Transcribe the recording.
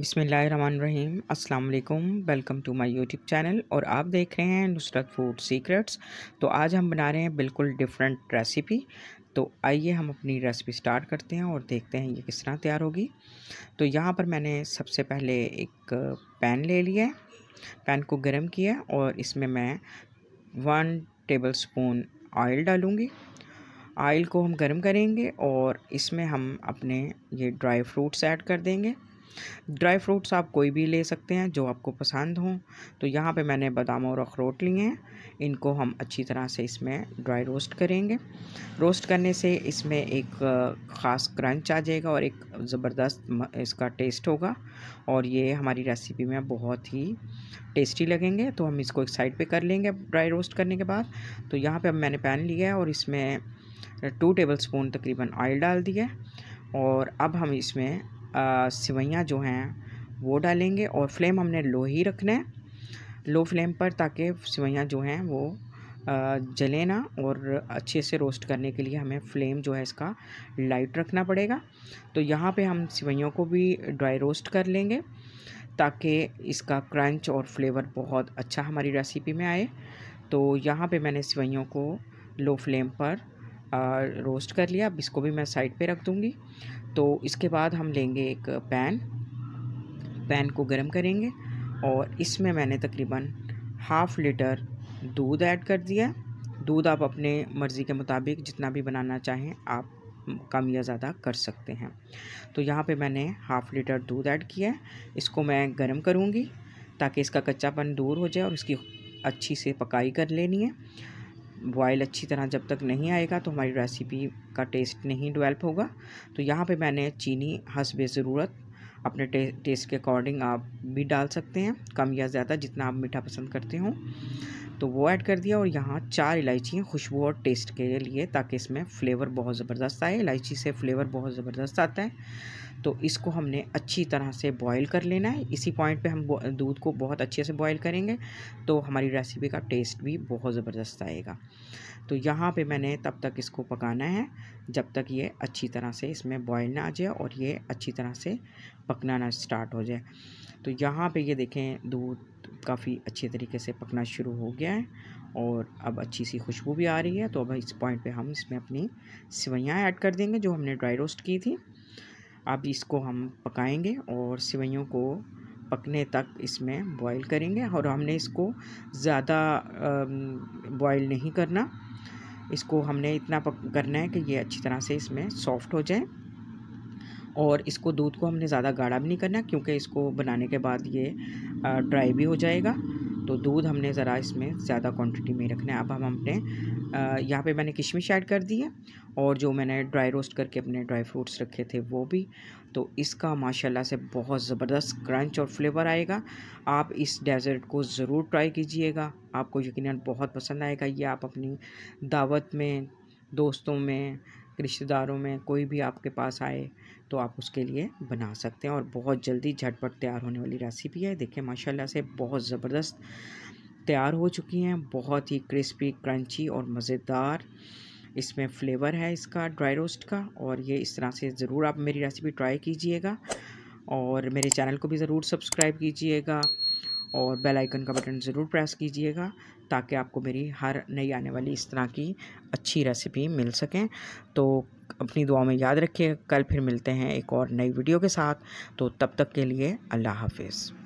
बिसमीम अल्लाम welcome to my YouTube channel और आप देख रहे हैं नुसरत फूड सीक्रेट्स तो आज हम बना रहे हैं बिल्कुल डिफरेंट रेसिपी तो आइए हम अपनी रेसिपी स्टार्ट करते हैं और देखते हैं ये किस तरह तैयार होगी तो यहाँ पर मैंने सबसे पहले एक पैन ले लिया है पैन को गर्म किया और इसमें मैं वन टेबल स्पून ऑयल डालूँगी ऑयल को हम गर्म करेंगे और इसमें हम अपने ये ड्राई फ्रूट्स ऐड कर देंगे ड्राई फ्रूट्स आप कोई भी ले सकते हैं जो आपको पसंद हों तो यहाँ पे मैंने बादाम और अखरोट लिए हैं इनको हम अच्छी तरह से इसमें ड्राई रोस्ट करेंगे रोस्ट करने से इसमें एक ख़ास क्रंच आ जाएगा और एक ज़बरदस्त इसका टेस्ट होगा और ये हमारी रेसिपी में बहुत ही टेस्टी लगेंगे तो हम इसको एक साइड पर कर लेंगे ड्राई रोस्ट करने के बाद तो यहाँ पर अब मैंने पैन लिया है और इसमें टू टेबल स्पून तकरीबन ऑयल डाल दिया और अब हम इसमें सिवैयाँ जो हैं वो डालेंगे और फ्लेम हमने लो ही रखना है लो फ्लेम पर ताकि सिवैयाँ जो हैं वो जले ना और अच्छे से रोस्ट करने के लिए हमें फ्लेम जो है इसका लाइट रखना पड़ेगा तो यहाँ पे हम सिवैयों को भी ड्राई रोस्ट कर लेंगे ताकि इसका क्रंच और फ्लेवर बहुत अच्छा हमारी रेसिपी में आए तो यहाँ पे मैंने सिवैयों को लो फ्लेम पर रोस्ट कर लिया अब इसको भी मैं साइड पे रख दूँगी तो इसके बाद हम लेंगे एक पैन पैन को गर्म करेंगे और इसमें मैंने तकरीबन हाफ़ लीटर दूध ऐड कर दिया दूध आप अपने मर्ज़ी के मुताबिक जितना भी बनाना चाहें आप कम या ज़्यादा कर सकते हैं तो यहाँ पे मैंने हाफ़ लीटर दूध ऐड किया है इसको मैं गर्म करूँगी ताकि इसका कच्चापन दूर हो जाए और इसकी अच्छी से पकाई कर लेनी है बॉयल अच्छी तरह जब तक नहीं आएगा तो हमारी रेसिपी का टेस्ट नहीं डिवेल्प होगा तो यहाँ पे मैंने चीनी हंसबे ज़रूरत अपने टे, टेस्ट के अकॉर्डिंग आप भी डाल सकते हैं कम या ज़्यादा जितना आप मीठा पसंद करते हो तो वो ऐड कर दिया और यहाँ चार इलायचियाँ खुशबू और टेस्ट के लिए ताकि इसमें फ्लेवर बहुत ज़बरदस्त आए इलायची से फ्लेवर बहुत ज़बरदस्त आता है तो इसको हमने अच्छी तरह से बॉईल कर लेना है इसी पॉइंट पे हम दूध को बहुत अच्छे से बॉईल करेंगे तो हमारी रेसिपी का टेस्ट भी बहुत ज़बरदस्त आएगा तो यहाँ पे मैंने तब तक इसको पकाना है जब तक ये अच्छी तरह से इसमें बॉयल ना आ जाए और ये अच्छी तरह से पकना ना स्टार्ट हो जाए तो यहाँ पे ये देखें दूध काफ़ी अच्छे तरीके से पकना शुरू हो गया है और अब अच्छी सी खुशबू भी आ रही है तो अब इस पॉइंट पे हम इसमें अपनी सिवैयाँ ऐड कर देंगे जो हमने ड्राई रोस्ट की थी अब इसको हम पकाएंगे और सिवैयों को पकने तक इसमें बॉईल करेंगे और हमने इसको ज़्यादा बॉईल नहीं करना इसको हमने इतना पक करना है कि ये अच्छी तरह से इसमें सॉफ्ट हो जाए और इसको दूध को हमने ज़्यादा गाढ़ा भी नहीं करना क्योंकि इसको बनाने के बाद ये ड्राई भी हो जाएगा तो दूध हमने ज़रा इसमें ज़्यादा क्वांटिटी में रखना है अब हम अपने यहाँ पे मैंने किशमिश ऐड कर दी है और जो मैंने ड्राई रोस्ट करके अपने ड्राई फ्रूट्स रखे थे वो भी तो इसका माशाल्लाह से बहुत ज़बरदस्त क्रंच और फ्लेवर आएगा आप इस डेज़र्ट को ज़रूर ट्राई कीजिएगा आपको यकीन बहुत पसंद आएगा ये आप अपनी दावत में दोस्तों में रिश्तेदारों में कोई भी आपके पास आए तो आप उसके लिए बना सकते हैं और बहुत जल्दी झटपट तैयार होने वाली रेसिपी है देखिए माशाल्लाह से बहुत ज़बरदस्त तैयार हो चुकी हैं बहुत ही क्रिस्पी क्रंची और मज़ेदार इसमें फ्लेवर है इसका ड्राई रोस्ट का और ये इस तरह से ज़रूर आप मेरी रेसिपी ट्राई कीजिएगा और मेरे चैनल को भी ज़रूर सब्सक्राइब कीजिएगा और बेल आइकन का बटन ज़रूर प्रेस कीजिएगा ताकि आपको मेरी हर नई आने वाली इस तरह की अच्छी रेसिपी मिल सकें तो अपनी दुआ में याद रखिए कल फिर मिलते हैं एक और नई वीडियो के साथ तो तब तक के लिए अल्लाह हाफिज़